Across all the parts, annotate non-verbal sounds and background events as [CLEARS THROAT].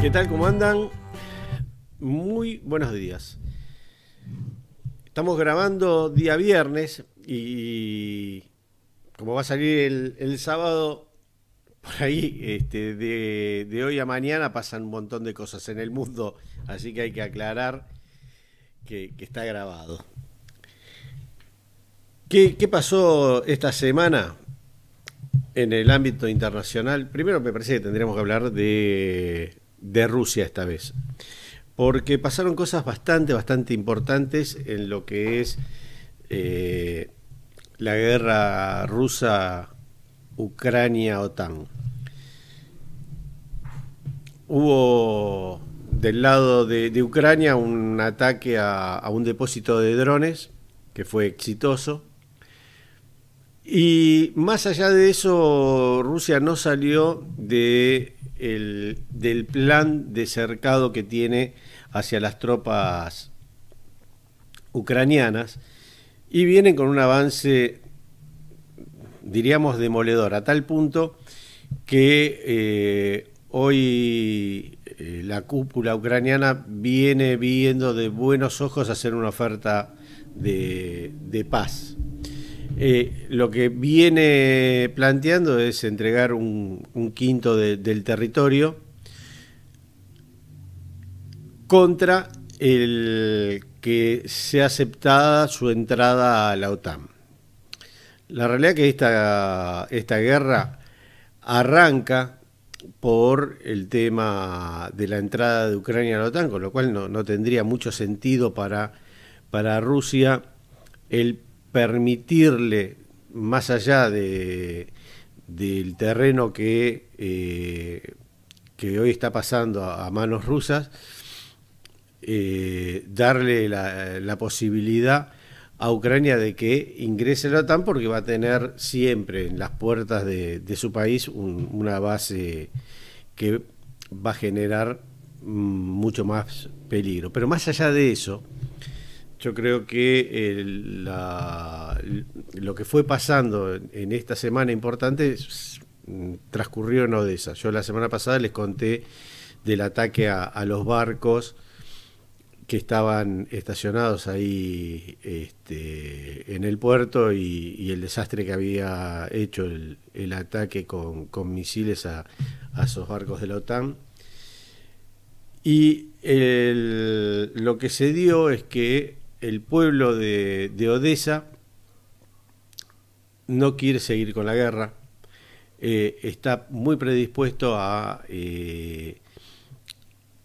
¿Qué tal? ¿Cómo andan? Muy buenos días. Estamos grabando día viernes y como va a salir el, sábado, por ahí, este, de, hoy a mañana pasan un montón de cosas en el mundo, así que hay que aclarar que, está grabado. ¿Qué, pasó esta semana en el ámbito internacional? Primero me parece que tendríamos que hablar de, Rusia esta vez, porque pasaron cosas bastante, bastante importantes en lo que es eh, la guerra rusa Ucrania-OTAN. Hubo del lado de, Ucrania un ataque a, un depósito de drones que fue exitoso. Y más allá de eso, Rusia no salió del plan de cercado que tiene hacia las tropas ucranianas y vienen con un avance diríamos, demoledor, a tal punto que eh, hoy eh, la cúpula ucraniana viene viendo de buenos ojos hacer una oferta de, paz. Eh, lo que viene planteando es entregar un, quinto del territorio contra el que sea aceptada su entrada a la OTAN. La realidad es que esta, guerra arranca por el tema de la entrada de Ucrania a la OTAN, con lo cual no, tendría mucho sentido para, para Rusia el permitirle, más allá del terreno que, eh, que hoy está pasando a, manos rusas, eh, darle la posibilidad a Ucrania de que ingrese la OTAN porque va a tener siempre en las puertas de, su país una base que va a generar mucho más peligro. Pero más allá de eso, yo creo que eh, lo que fue pasando en esta semana importante transcurrió en Odessa. Yo la semana pasada les conté del ataque a los barcos que estaban estacionados ahí este, en el puerto y, el desastre que había hecho el, ataque con, misiles a, esos barcos de la OTAN. Y lo que se dio es que el pueblo de, Odessa no quiere seguir con la guerra, eh, está muy predispuesto eh,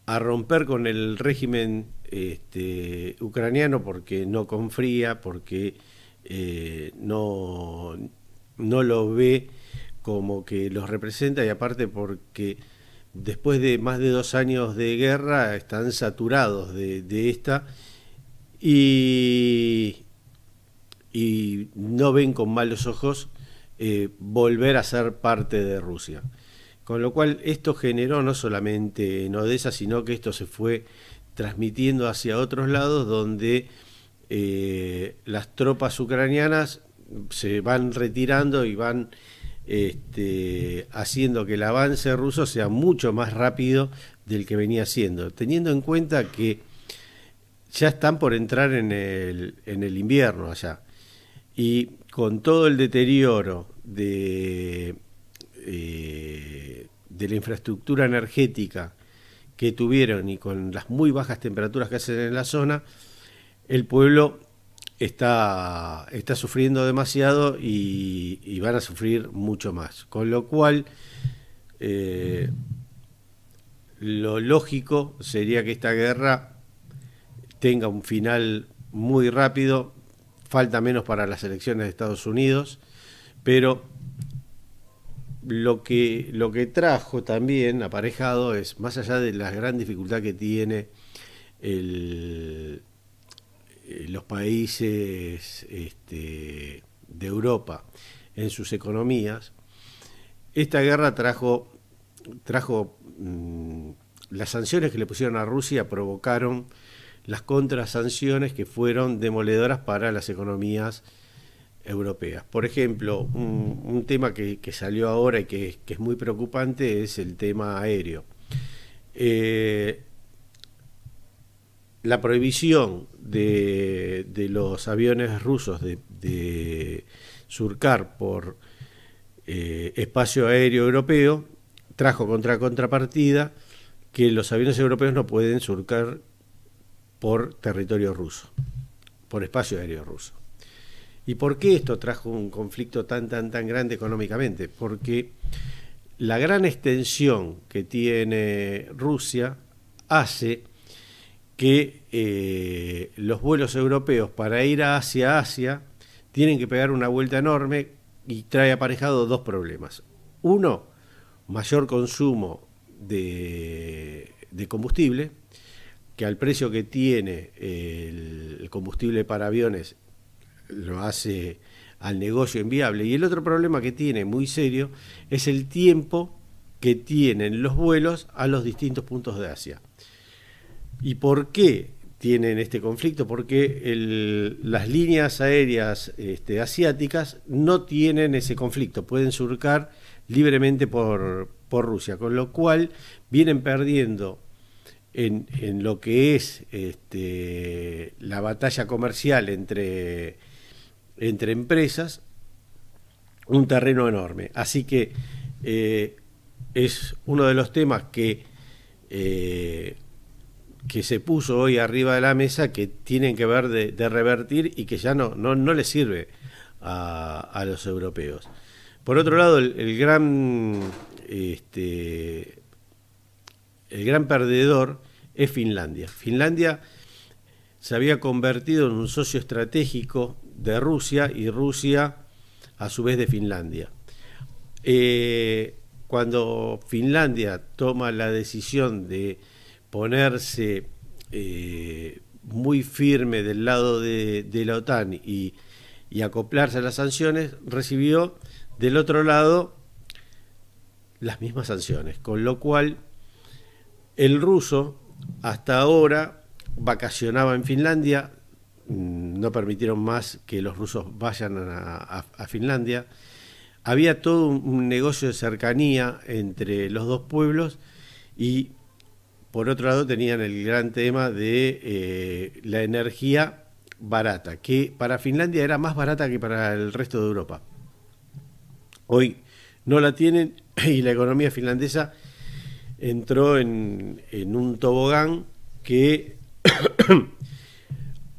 a romper con el régimen este, ucraniano porque no confría, porque eh, no, no lo ve como que los representa y aparte porque después de más de dos años de guerra están saturados de, esta y, no ven con malos ojos eh, volver a ser parte de Rusia. Con lo cual esto generó no solamente en Odessa, sino que esto se fue transmitiendo hacia otros lados donde eh, las tropas ucranianas se van retirando y van este, haciendo que el avance ruso sea mucho más rápido del que venía siendo, teniendo en cuenta que ya están por entrar en el, invierno allá. Y con todo el deterioro de, eh, de la infraestructura energética que tuvieron y con las muy bajas temperaturas que hacen en la zona, el pueblo está, está sufriendo demasiado y, van a sufrir mucho más. Con lo cual, eh, lo lógico sería que esta guerra tenga un final muy rápido, falta menos para las elecciones de Estados Unidos, pero lo que, trajo también aparejado es, más allá de la gran dificultad que tiene eh, los países este, de Europa en sus economías, esta guerra trajo, trajo mm, las sanciones que le pusieron a Rusia provocaron las contrasanciones que fueron demoledoras para las economías por ejemplo, un, tema que, salió ahora y que, es muy preocupante es el tema aéreo. Eh, la prohibición de, los aviones rusos de, surcar por eh, espacio aéreo europeo trajo contra contrapartida que los aviones europeos no pueden surcar por territorio ruso, por espacio aéreo ruso. ¿Y por qué esto trajo un conflicto tan, tan, tan grande económicamente? Porque la gran extensión que tiene Rusia hace que eh, los vuelos europeos para ir hacia Asia tienen que pegar una vuelta enorme y trae aparejado dos problemas. Uno, mayor consumo de combustible, que al precio que tiene el combustible para aviones lo hace al negocio inviable. Y el otro problema que tiene, muy serio, es el tiempo que tienen los vuelos a los distintos puntos de Asia. ¿Y por qué tienen este conflicto? Porque las líneas aéreas este, asiáticas no tienen ese conflicto, pueden surcar libremente por, por Rusia, con lo cual vienen perdiendo en, en lo que es este, la batalla comercial entre entre empresas un terreno enorme. Así que eh, es uno de los temas que, eh, que se puso hoy arriba de la mesa que tienen que ver de, revertir y que ya no, no, les sirve a, los europeos. Por otro lado, el, gran este, el gran perdedor es Finlandia. Finlandia se había convertido en un socio estratégico de Rusia y Rusia a su vez de Finlandia. Eh, cuando Finlandia toma la decisión de ponerse eh, muy firme del lado de, la OTAN y, y acoplarse a las sanciones, recibió del otro lado las mismas sanciones, con lo cual el ruso hasta ahora vacacionaba en Finlandia, no permitieron más que los rusos vayan a, Finlandia. Había todo un, negocio de cercanía entre los dos pueblos y por otro lado tenían el gran tema de eh, la energía barata, que para Finlandia era más barata que para el resto de Europa. Hoy no la tienen [CLEARS THROAT] y la economía finlandesa entró en un tobogán que [CLEARS THROAT]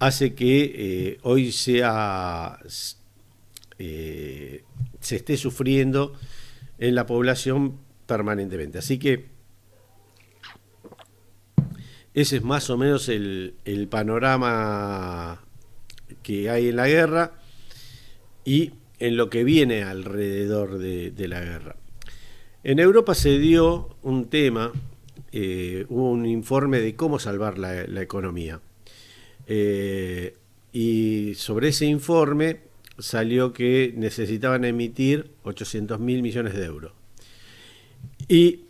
hace que eh, hoy sea, eh, se esté sufriendo en la población permanentemente. Así que ese es más o menos el, panorama que hay en la guerra y en lo que viene alrededor de, la guerra. En Europa se dio un tema, eh, hubo un informe de cómo salvar la economía. Eh, y sobre ese informe salió que necesitaban emitir 800 mil millones de euros. Y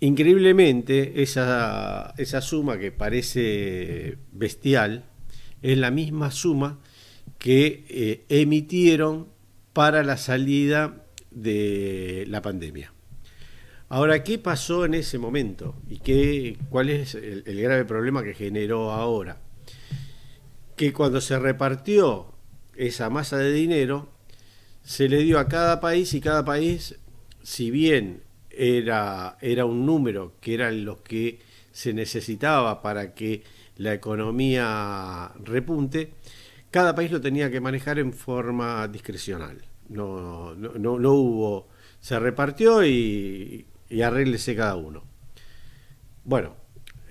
increíblemente esa, esa suma que parece bestial es la misma suma que eh, emitieron para la salida de la pandemia. Ahora, ¿qué pasó en ese momento? ¿Y qué, cuál es el grave problema que generó ahora? que cuando se repartió esa masa de dinero, se le dio a cada país y cada país, si bien era, era un número que era lo que se necesitaba para que la economía repunte, cada país lo tenía que manejar en forma discrecional. No, no, no, hubo, se repartió y, y arréglese cada uno. Bueno,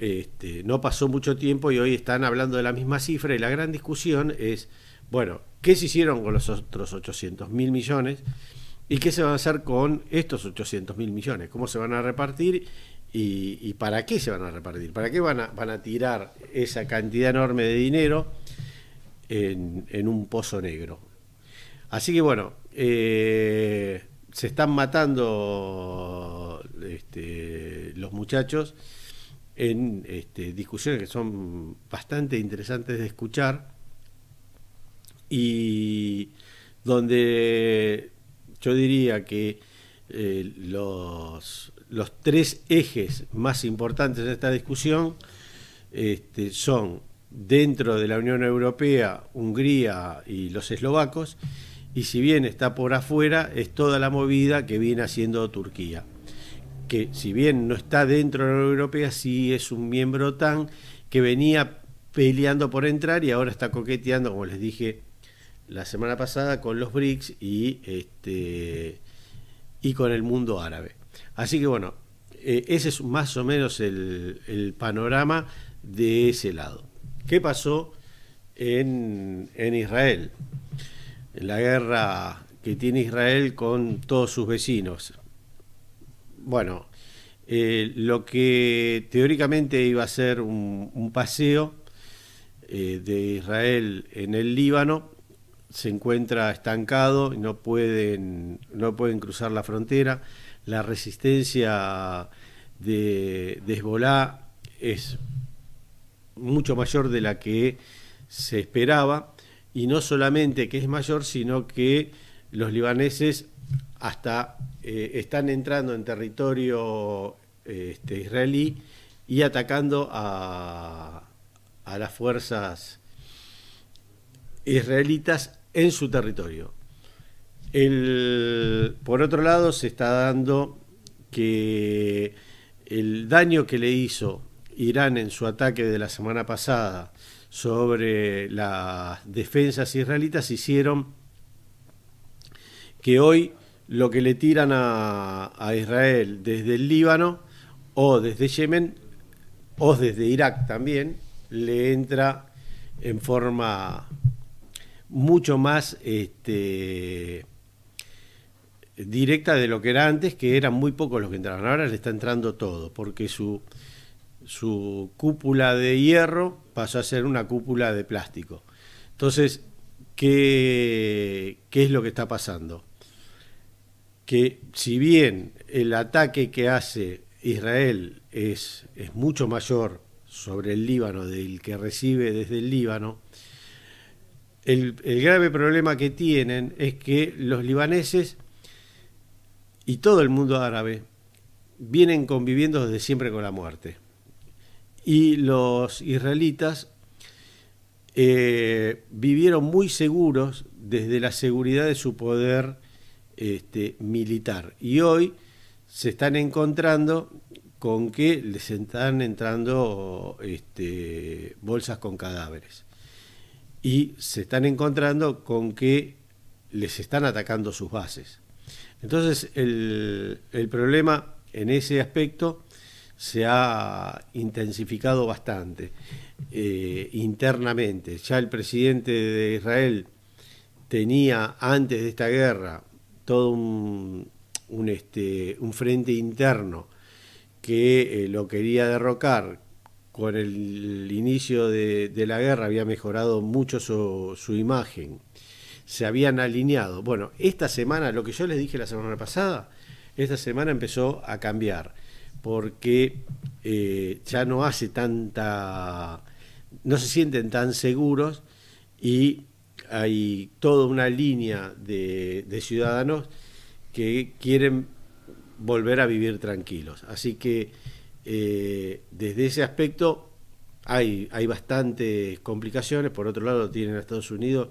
este, no pasó mucho tiempo y hoy están hablando de la misma cifra y la gran discusión es, bueno, ¿qué se hicieron con los otros 800 mil millones? ¿Y qué se van a hacer con estos 800 mil millones? ¿Cómo se van a repartir? Y, para qué se van a repartir? ¿Para qué van a, tirar esa cantidad enorme de dinero en, un pozo negro? Así que bueno, eh, se están matando este, los muchachos en este, discusiones que son bastante interesantes de escuchar y donde yo diría que eh, los, los, tres ejes más importantes de esta discusión este, son dentro de la Unión Europea, Hungría y los eslovacos, y si bien está por afuera, es toda la movida que viene haciendo Turquía que si bien no está dentro de la Unión Europea, sí es un miembro OTAN que venía peleando por entrar y ahora está coqueteando, como les dije la semana pasada, con los BRICS y, este, y con el mundo árabe. Así que bueno, eh, ese es más o menos el, el panorama de ese lado. ¿Qué pasó en, en Israel? En la guerra que tiene Israel con todos sus vecinos bueno, eh, lo que teóricamente iba a ser un, paseo eh, de Israel en el Líbano se encuentra estancado, no pueden, no pueden cruzar la frontera, la resistencia de, de es mucho mayor de la que se esperaba, y no solamente que es mayor, sino que los libaneses hasta eh, están entrando en territorio este, israelí y atacando a, las fuerzas israelitas en su territorio. por otro lado, se está dando que el daño que le hizo Irán en su ataque de la semana pasada sobre las defensas israelitas hicieron que hoy lo que le tiran a, Israel desde el Líbano o desde Yemen o desde Irak también, le entra en forma mucho más este, directa de lo que era antes, que eran muy pocos los que entraban. Ahora le está entrando todo, porque su, cúpula de hierro pasó a ser una cúpula de plástico. Entonces, qué es lo que está pasando? que si bien el ataque que hace Israel es, mucho mayor sobre el Líbano del que recibe desde el Líbano, el, grave problema que tienen es que los libaneses y todo el mundo árabe vienen conviviendo desde siempre con la muerte. Y los israelitas eh, vivieron muy seguros desde la seguridad de su poder este, militar. Y hoy se están encontrando con que les están entrando este, bolsas con cadáveres. Y se están encontrando con que les están atacando sus bases. Entonces el, problema en ese aspecto se ha intensificado bastante eh, internamente. Ya el presidente de Israel tenía antes de esta guerra todo un, este, un frente interno que eh, lo quería derrocar. Con el inicio de, la guerra había mejorado mucho su, imagen. Se habían alineado. Bueno, esta semana, lo que yo les dije la semana pasada, esta semana empezó a cambiar. Porque eh, ya no hace tanta. no se sienten tan seguros y hay toda una línea de, ciudadanos que quieren volver a vivir tranquilos. Así que eh, desde ese aspecto hay, bastantes complicaciones. Por otro lado, tienen a Estados Unidos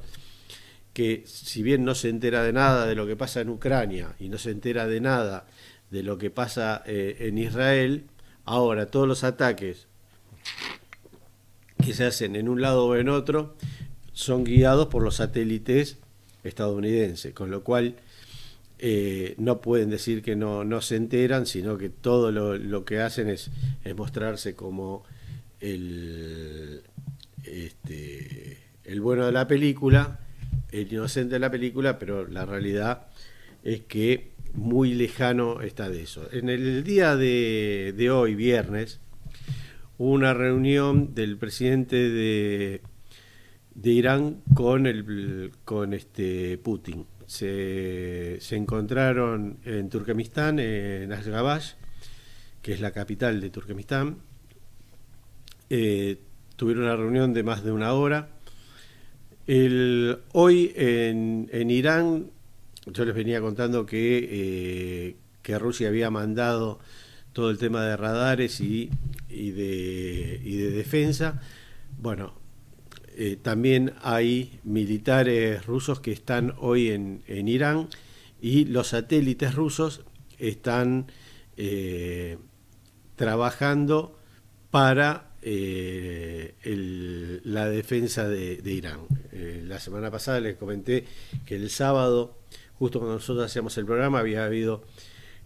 que si bien no se entera de nada de lo que pasa en Ucrania y no se entera de nada de lo que pasa eh, en Israel, ahora todos los ataques que se hacen en un lado o en otro, son guiados por los satélites estadounidenses, con lo cual eh, no pueden decir que no, se enteran, sino que todo lo, que hacen es, mostrarse como este, el, bueno de la película, el inocente de la película, pero la realidad es que muy lejano está de eso. En el día de, de hoy, viernes, hubo una reunión del presidente de de Irán con, el, con este Putin. Se, encontraron en Turkmenistán, en Ashgabat, que es la capital de Turkmenistán. Eh, tuvieron una reunión de más de una hora. hoy en, Irán, yo les venía contando que, eh, que Rusia había mandado todo el tema de radares y, y, de, y de defensa. Bueno, eh, también hay militares rusos que están hoy en, Irán y los satélites rusos están eh, trabajando para eh, la defensa de, Irán. la semana pasada les comenté que el sábado, justo cuando nosotros hacíamos el programa, había habido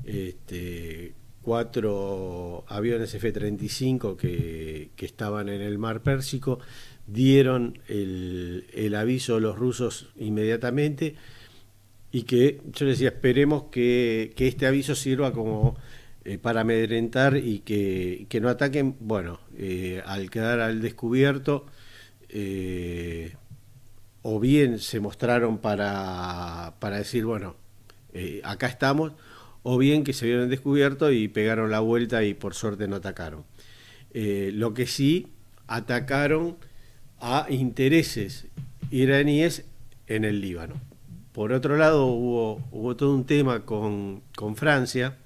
este, cuatro aviones F-35 que, que, estaban en el mar Pérsico dieron el, aviso a los rusos inmediatamente y que yo les decía, esperemos que, este aviso sirva como eh, para amedrentar y que, no ataquen, bueno, eh, al quedar al descubierto, eh, o bien se mostraron para, para decir, bueno, acá estamos, o bien que se vieron descubierto y pegaron la vuelta y por suerte no atacaron. lo que sí, atacaron a intereses iraníes en el Líbano. Por otro lado, hubo, hubo todo un tema con, Francia.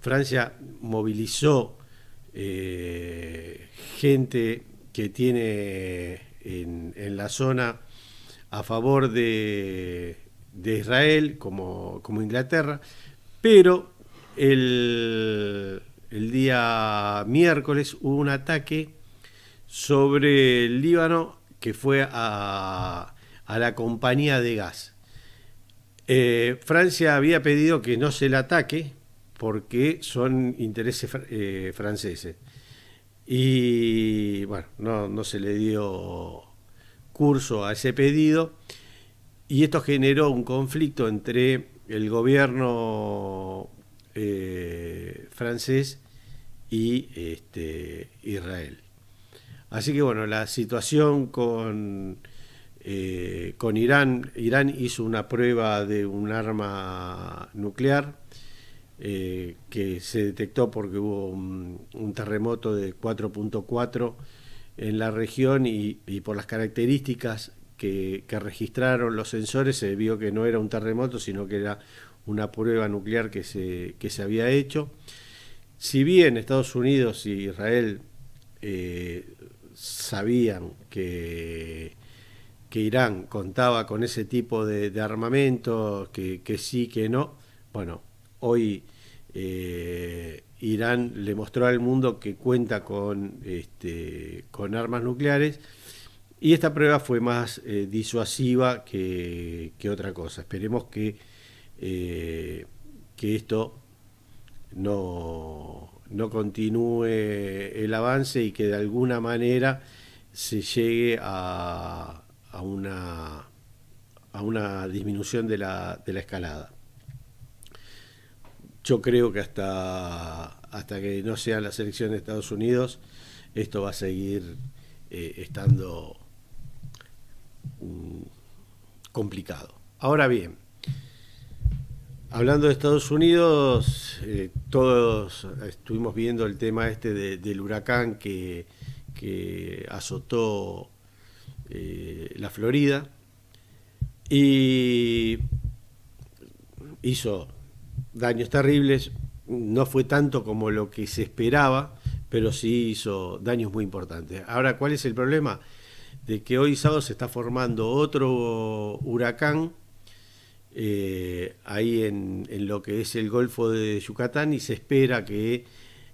Francia movilizó eh, gente que tiene en, la zona a favor de, Israel como, Inglaterra, pero el día miércoles hubo un ataque sobre el Líbano que fue a, la compañía de gas. Eh, Francia había pedido que no se le ataque porque son intereses eh, franceses. Y bueno, no, se le dio curso a ese pedido y esto generó un conflicto entre el gobierno eh, francés y este, Israel. Así que bueno, la situación con, eh, con Irán, Irán hizo una prueba de un arma nuclear eh, que se detectó porque hubo un, terremoto de 4.4 en la región y, por las características que, registraron los sensores se vio que no era un terremoto, sino que era una prueba nuclear que se, que se había hecho. Si bien Estados Unidos y Israel eh, sabían que, que, Irán contaba con ese tipo de, armamento, que, sí, que no. Bueno, hoy eh, Irán le mostró al mundo que cuenta con, este, con armas nucleares. Y esta prueba fue más eh, disuasiva que, otra cosa. Esperemos que, que esto no, no continúe el avance y que de alguna manera se llegue a, una, a una disminución de la, escalada. Yo creo que hasta, hasta que no sea la selección de Estados Unidos, esto va a seguir eh, estando mm, complicado. Ahora bien, Hablando de Estados Unidos, eh, todos estuvimos viendo el tema este del huracán que, azotó eh, la Florida y hizo daños terribles, no fue tanto como lo que se esperaba, pero sí hizo daños muy importantes. Ahora, ¿cuál es el problema? De que hoy sábado se está formando otro huracán eh, ahí en, lo que es el Golfo de Yucatán y se espera que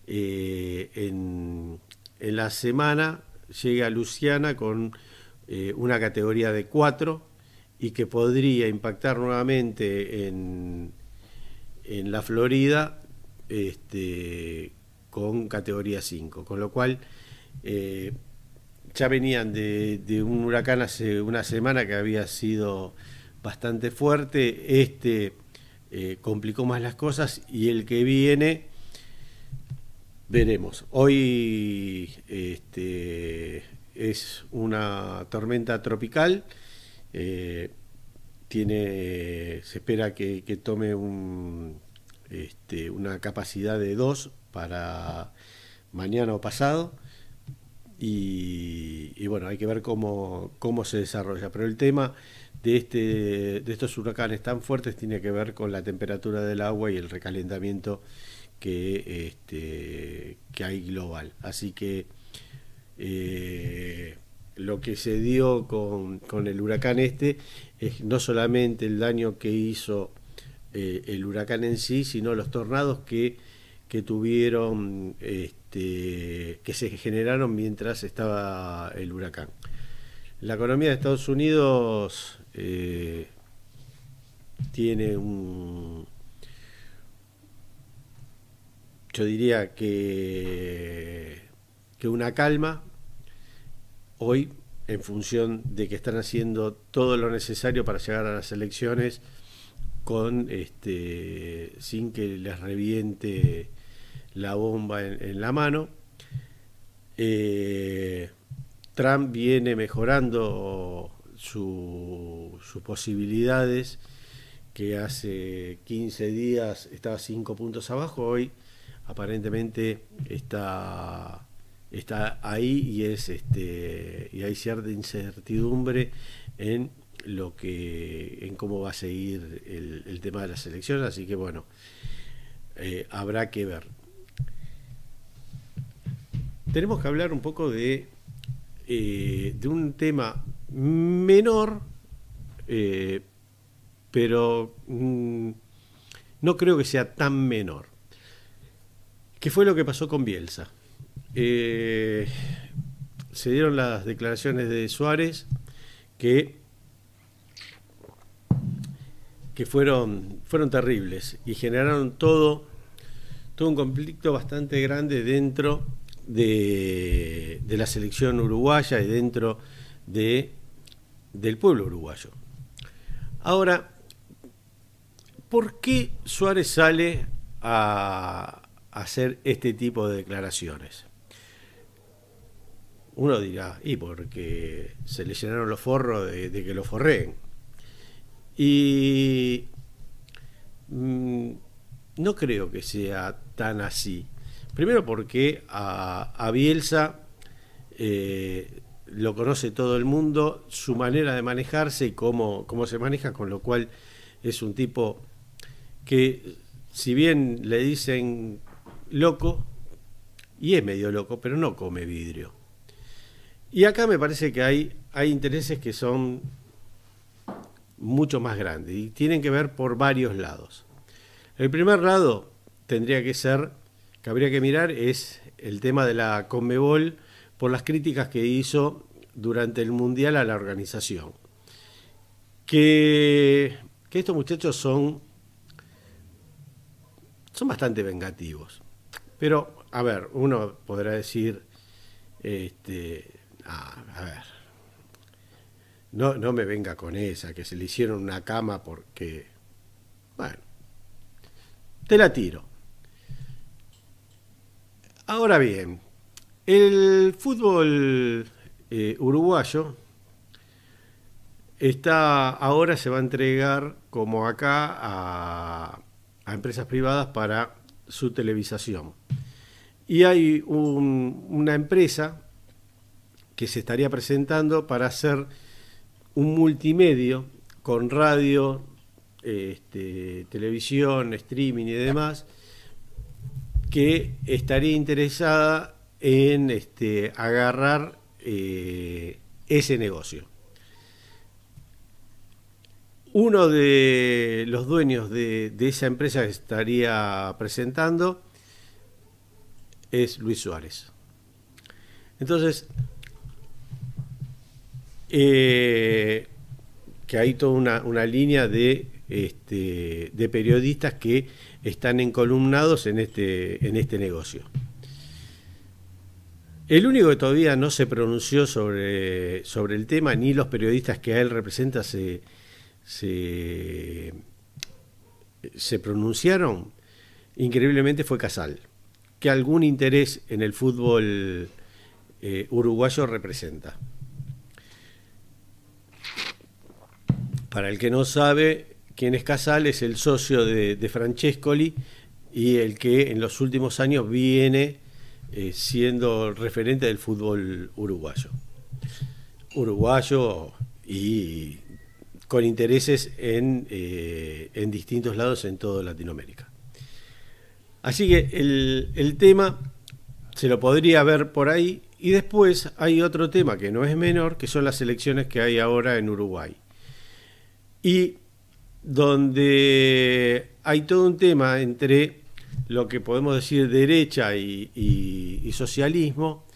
eh, en, la semana llegue a Luciana con eh, una categoría de 4 y que podría impactar nuevamente en, la Florida este, con categoría 5, con lo cual ya venían de un huracán hace una semana que había sido bastante fuerte, este eh, complicó más las cosas y el que viene, veremos. Hoy este, es una tormenta tropical, eh, tiene, se espera que, tome un, este, una capacidad de 2 para mañana o pasado. Y, bueno, hay que ver cómo, cómo se desarrolla. Pero el tema de, este, de estos huracanes tan fuertes tiene que ver con la temperatura del agua y el recalentamiento que, este, que hay global. Así que eh, lo que se dio con, el huracán este es no solamente el daño que hizo eh, el huracán en sí, sino los tornados que, que tuvieron, este, que se generaron mientras estaba el huracán. La economía de Estados Unidos eh, tiene un... Yo diría que, que una calma hoy en función de que están haciendo todo lo necesario para llegar a las elecciones con este sin que les reviente la bomba en, la mano. Eh, Trump viene mejorando su, sus posibilidades, que hace 15 días estaba 5 puntos abajo, hoy aparentemente está, está ahí y, es, este, y hay cierta incertidumbre en lo que en cómo va a seguir el, tema de las elecciones, así que bueno, eh, habrá que ver. Tenemos que hablar un poco de, eh, de un tema menor, eh, pero mm, no creo que sea tan menor. ¿Qué fue lo que pasó con Bielsa? Eh, se dieron las declaraciones de Suárez que, que fueron, fueron terribles y generaron todo, todo un conflicto bastante grande dentro de la selección uruguaya y dentro de del pueblo uruguayo. Ahora, ¿por qué Suárez sale a hacer este tipo de declaraciones? Uno dirá, y porque se le llenaron los forros de, que lo forreen. Y mm, no creo que sea tan así. Primero porque a, Bielsa eh, lo conoce todo el mundo, su manera de manejarse y cómo, se maneja, con lo cual es un tipo que si bien le dicen loco, y es medio loco, pero no come vidrio. Y acá me parece que hay, hay intereses que son mucho más grandes y tienen que ver por varios lados. El primer lado tendría que ser, que habría que mirar, es el tema de la Conmebol por las críticas que hizo durante el Mundial a la organización. Que, estos muchachos son, son bastante vengativos. Pero, a ver, uno podrá decir, este, ah, a ver, no, no me venga con esa, que se le hicieron una cama porque, bueno, te la tiro. Ahora bien, el fútbol eh, uruguayo está ahora se va a entregar como acá a, empresas privadas para su televisación. Y hay una empresa que se estaría presentando para hacer un multimedio con radio, este, televisión, streaming y demás, que estaría interesada en este, agarrar eh, ese negocio. Uno de los dueños de, esa empresa que estaría presentando es Luis Suárez. Entonces, eh, que hay toda una, línea este, de, periodistas que están encolumnados en este, en este negocio. El único que todavía no se pronunció sobre, sobre el tema, ni los periodistas que a él representa se, se, pronunciaron, increíblemente fue Casal, que algún interés en el fútbol eh, uruguayo representa. Para el que no sabe quién es Casal, es el socio de, de Francescoli y el que en los últimos años viene eh, siendo referente del fútbol uruguayo. Uruguayo y con intereses eh, en, distintos lados en toda Latinoamérica. Así que el, el tema se lo podría ver por ahí y después hay otro tema que no es menor, que son las elecciones que hay ahora en Uruguay. Y donde hay todo un tema entre lo que podemos decir derecha y, socialismo,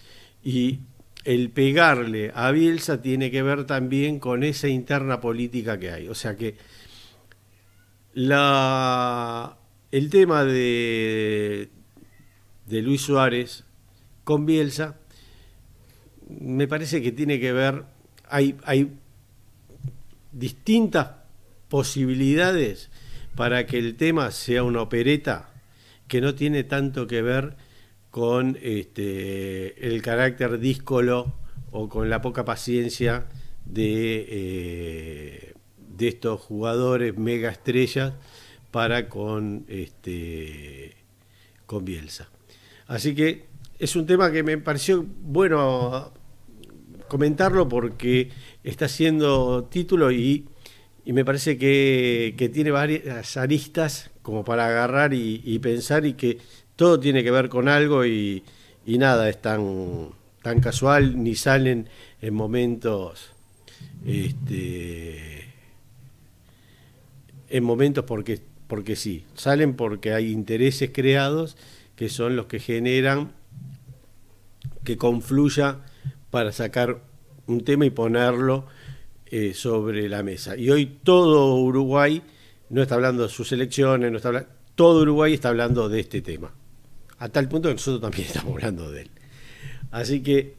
y el pegarle a Bielsa tiene que ver también con esa interna política que hay. O sea que la, el tema de, de Luis Suárez con Bielsa me parece que tiene que ver, hay, hay distintas posibilidades para que el tema sea una opereta que no tiene tanto que ver con este, el carácter díscolo o con la poca paciencia de, eh, de estos jugadores mega estrellas para con, este, con Bielsa. Así que es un tema que me pareció bueno comentarlo porque está siendo título y y me parece que, tiene varias aristas como para agarrar y, pensar y que todo tiene que ver con algo y, nada es tan, tan casual ni salen en momentos este, en momentos porque porque sí salen porque hay intereses creados que son los que generan que confluya para sacar un tema y ponerlo eh, sobre la mesa. Y hoy todo Uruguay no está hablando de sus elecciones, no está todo Uruguay está hablando de este tema. A tal punto que nosotros también [LAUGHS] estamos hablando de él. Así que...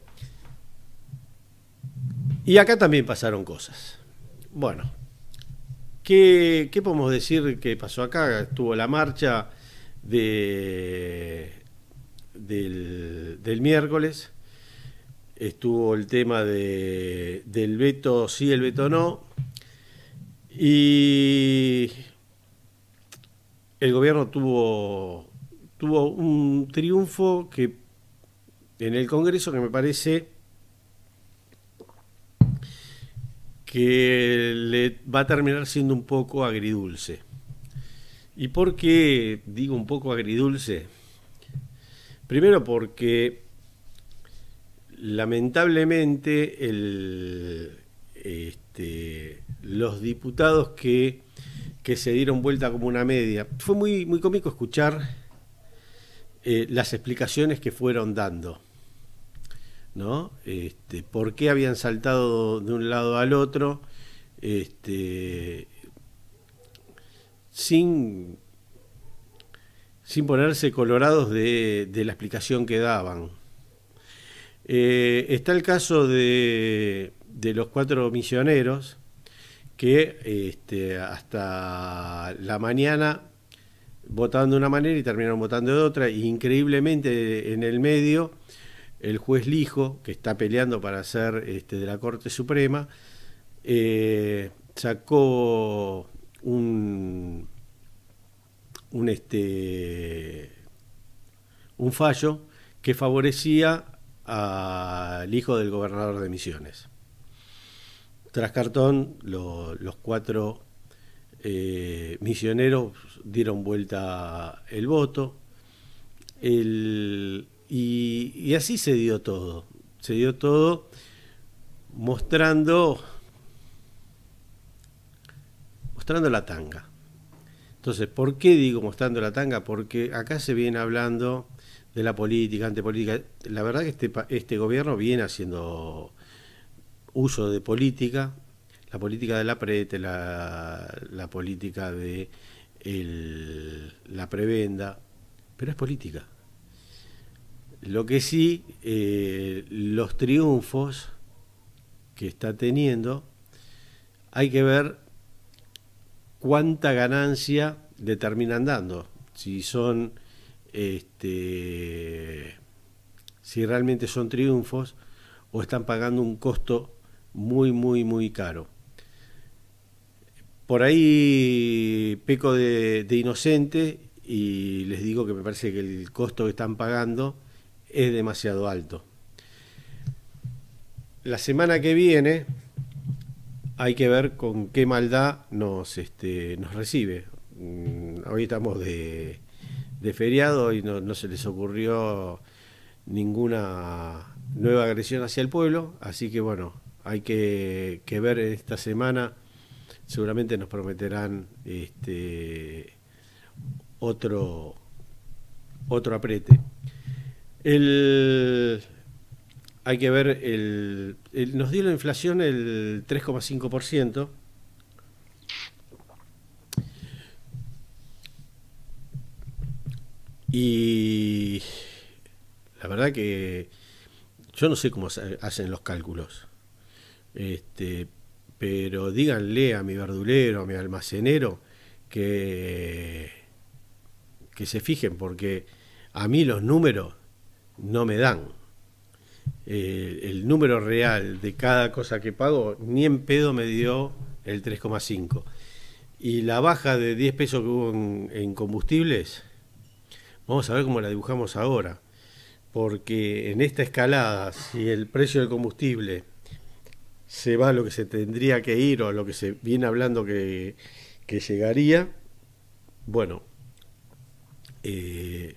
Y acá también pasaron cosas. Bueno, ¿qué, podemos decir que pasó acá? Estuvo la marcha de, del miércoles estuvo el tema de, del veto sí, el veto no, y el gobierno tuvo, tuvo un triunfo que en el Congreso que me parece que le va a terminar siendo un poco agridulce. ¿Y por qué digo un poco agridulce? Primero porque lamentablemente este, los diputados que, se dieron vuelta como una media, fue muy, muy cómico escuchar eh, las explicaciones que fueron dando. ¿no? Este, por qué habían saltado de un lado al otro, este, sin, sin ponerse colorados de la explicación que daban. Eh, está el caso de, los cuatro misioneros que este, hasta la mañana votaron de una manera y terminaron votando de otra. Y e increíblemente en el medio, el juez Lijo, que está peleando para ser este, de la Corte Suprema, eh, sacó un, este, un fallo que favorecía al hijo del gobernador de Misiones. Tras Cartón, los cuatro eh, misioneros dieron vuelta el voto y, y así se dio todo. Se dio todo mostrando mostrando la tanga. Entonces, ¿por qué digo mostrando la tanga? Porque acá se viene hablando de la política, política La verdad que este, este gobierno viene haciendo uso de política, la política de la prete, la, política de la prebenda, pero es política. Lo que sí, eh, los triunfos que está teniendo, hay que ver cuánta ganancia le terminan dando. Si son este, si realmente son triunfos o están pagando un costo muy, muy, muy caro. Por ahí peco de, inocente y les digo que me parece que el costo que están pagando es demasiado alto. La semana que viene hay que ver con qué maldad nos, este, nos recibe. Mm, hoy estamos de, de feriado y no, se les ocurrió ninguna nueva agresión hacia el pueblo, así que bueno, hay que, que ver esta semana, seguramente nos prometerán este, otro, otro aprete. El, hay que ver, el, nos dio la inflación el 3,5%, Y la verdad que yo no sé cómo hacen los cálculos. Este, pero díganle a mi verdulero, a mi almacenero, que, que se fijen, porque a mí los números no me dan. Eh, el número real de cada cosa que pago ni en pedo me dio el 3,5. Y la baja de 10 pesos que hubo en combustibles, Vamos a ver cómo la dibujamos ahora. Porque en esta escalada, si el precio del combustible se va a lo que se tendría que ir o a lo que se viene hablando que, llegaría, bueno, eh,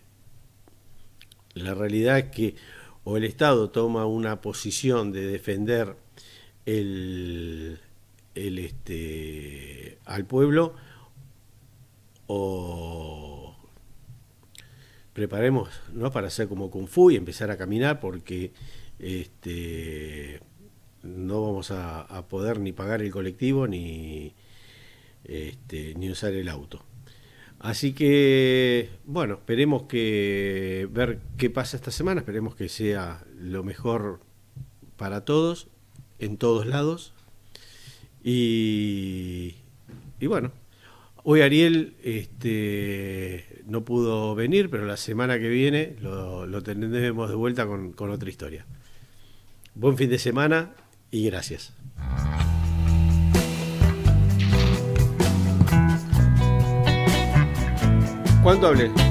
la realidad es que o el Estado toma una posición de defender este, al pueblo o preparemos ¿no? para hacer como Kung Fu y empezar a caminar porque este, no vamos a, poder ni pagar el colectivo ni, este, ni usar el auto. Así que, bueno, esperemos que ver qué pasa esta semana, esperemos que sea lo mejor para todos, en todos lados. Y, y bueno, Hoy Ariel este, no pudo venir, pero la semana que viene lo, tendremos de vuelta con, con otra historia. Buen fin de semana y gracias. ¿Cuánto hablé?